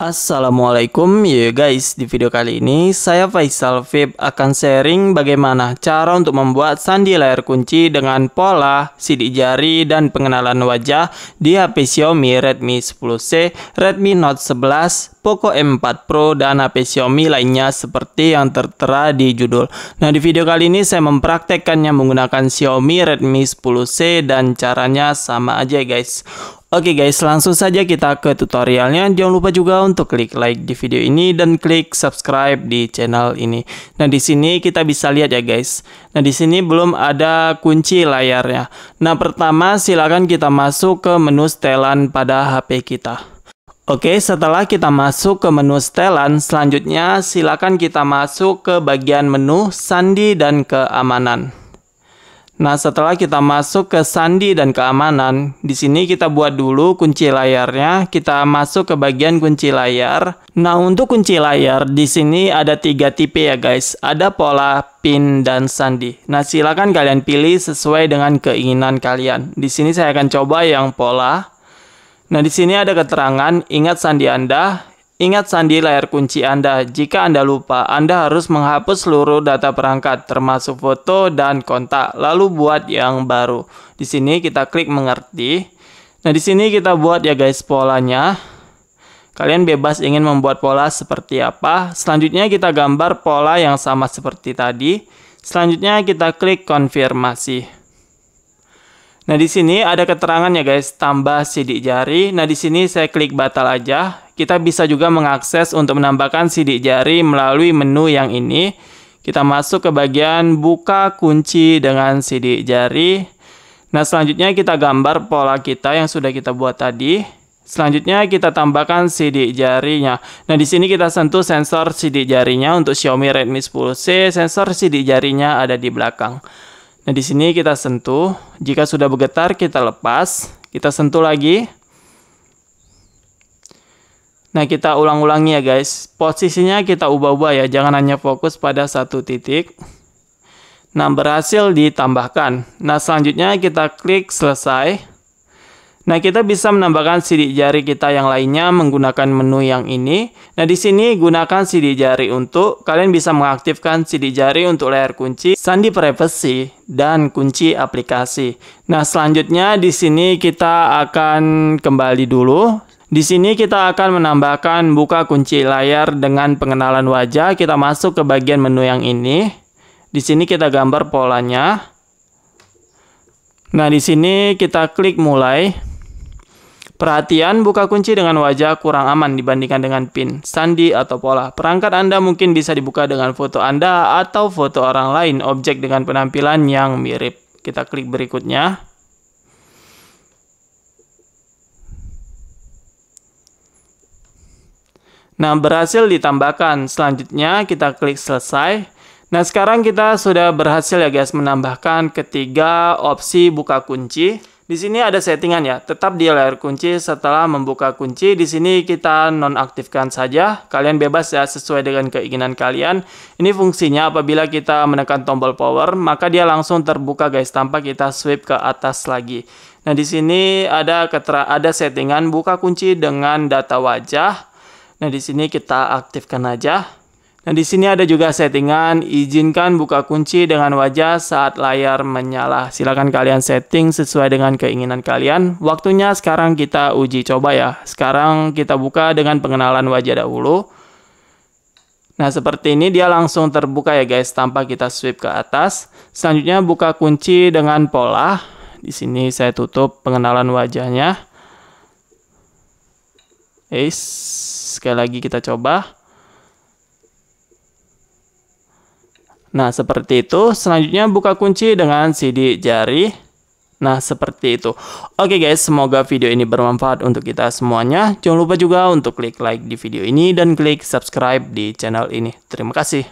Assalamualaikum ya guys di video kali ini saya Faisal Vip akan sharing bagaimana cara untuk membuat sandi layar kunci dengan pola sidik jari dan pengenalan wajah di HP Xiaomi Redmi 10C, Redmi Note 11, Poco M4 Pro dan HP Xiaomi lainnya seperti yang tertera di judul. Nah, di video kali ini saya mempraktekkannya menggunakan Xiaomi Redmi 10C dan caranya sama aja guys. Oke guys, langsung saja kita ke tutorialnya. Jangan lupa juga untuk klik like di video ini dan klik subscribe di channel ini. Nah, di sini kita bisa lihat ya guys. Nah, di sini belum ada kunci layarnya. Nah, pertama silakan kita masuk ke menu setelan pada HP kita. Oke, setelah kita masuk ke menu setelan, selanjutnya silakan kita masuk ke bagian menu sandi dan keamanan. Nah, setelah kita masuk ke sandi dan keamanan, di sini kita buat dulu kunci layarnya, kita masuk ke bagian kunci layar. Nah, untuk kunci layar, di sini ada tiga tipe ya guys, ada pola, pin, dan sandi. Nah, silakan kalian pilih sesuai dengan keinginan kalian. Di sini saya akan coba yang pola. Nah, di sini ada keterangan, ingat sandi Anda Ingat sandi layar kunci Anda. Jika Anda lupa, Anda harus menghapus seluruh data perangkat termasuk foto dan kontak, lalu buat yang baru. Di sini kita klik mengerti. Nah, di sini kita buat ya guys polanya. Kalian bebas ingin membuat pola seperti apa. Selanjutnya kita gambar pola yang sama seperti tadi. Selanjutnya kita klik konfirmasi. Nah, di sini ada keterangannya guys, tambah sidik jari. Nah, di sini saya klik batal aja kita bisa juga mengakses untuk menambahkan sidik jari melalui menu yang ini. Kita masuk ke bagian buka kunci dengan sidik jari. Nah, selanjutnya kita gambar pola kita yang sudah kita buat tadi. Selanjutnya kita tambahkan sidik jarinya. Nah, di sini kita sentuh sensor sidik jarinya untuk Xiaomi Redmi 10C. Sensor sidik jarinya ada di belakang. Nah, di sini kita sentuh. Jika sudah bergetar, kita lepas. Kita sentuh lagi. Nah, kita ulang-ulangi ya guys. Posisinya kita ubah-ubah ya, jangan hanya fokus pada satu titik. Nah, berhasil ditambahkan. Nah, selanjutnya kita klik selesai. Nah, kita bisa menambahkan sidik jari kita yang lainnya menggunakan menu yang ini. Nah, di sini gunakan sidik jari untuk kalian bisa mengaktifkan sidik jari untuk layar kunci, sandi privacy, dan kunci aplikasi. Nah, selanjutnya di sini kita akan kembali dulu di sini kita akan menambahkan buka kunci layar dengan pengenalan wajah. Kita masuk ke bagian menu yang ini. Di sini kita gambar polanya. Nah, di sini kita klik mulai. Perhatian buka kunci dengan wajah kurang aman dibandingkan dengan pin, sandi, atau pola. Perangkat Anda mungkin bisa dibuka dengan foto Anda atau foto orang lain objek dengan penampilan yang mirip. Kita klik berikutnya. Nah, berhasil ditambahkan. Selanjutnya kita klik selesai. Nah, sekarang kita sudah berhasil ya guys menambahkan ketiga opsi buka kunci. Di sini ada settingan ya, tetap di layar kunci setelah membuka kunci. Di sini kita nonaktifkan saja, kalian bebas ya sesuai dengan keinginan kalian. Ini fungsinya apabila kita menekan tombol power, maka dia langsung terbuka guys tanpa kita swipe ke atas lagi. Nah di sini ada ada settingan buka kunci dengan data wajah. Nah, di sini kita aktifkan aja. Nah, di sini ada juga settingan izinkan buka kunci dengan wajah saat layar menyala. Silakan kalian setting sesuai dengan keinginan kalian. Waktunya sekarang kita uji coba ya. Sekarang kita buka dengan pengenalan wajah dahulu. Nah, seperti ini dia langsung terbuka ya guys tanpa kita swipe ke atas. Selanjutnya buka kunci dengan pola. Di sini saya tutup pengenalan wajahnya. Eis, eh, sekali lagi kita coba. Nah, seperti itu. Selanjutnya buka kunci dengan sidik jari. Nah, seperti itu. Oke guys, semoga video ini bermanfaat untuk kita semuanya. Jangan lupa juga untuk klik like di video ini dan klik subscribe di channel ini. Terima kasih.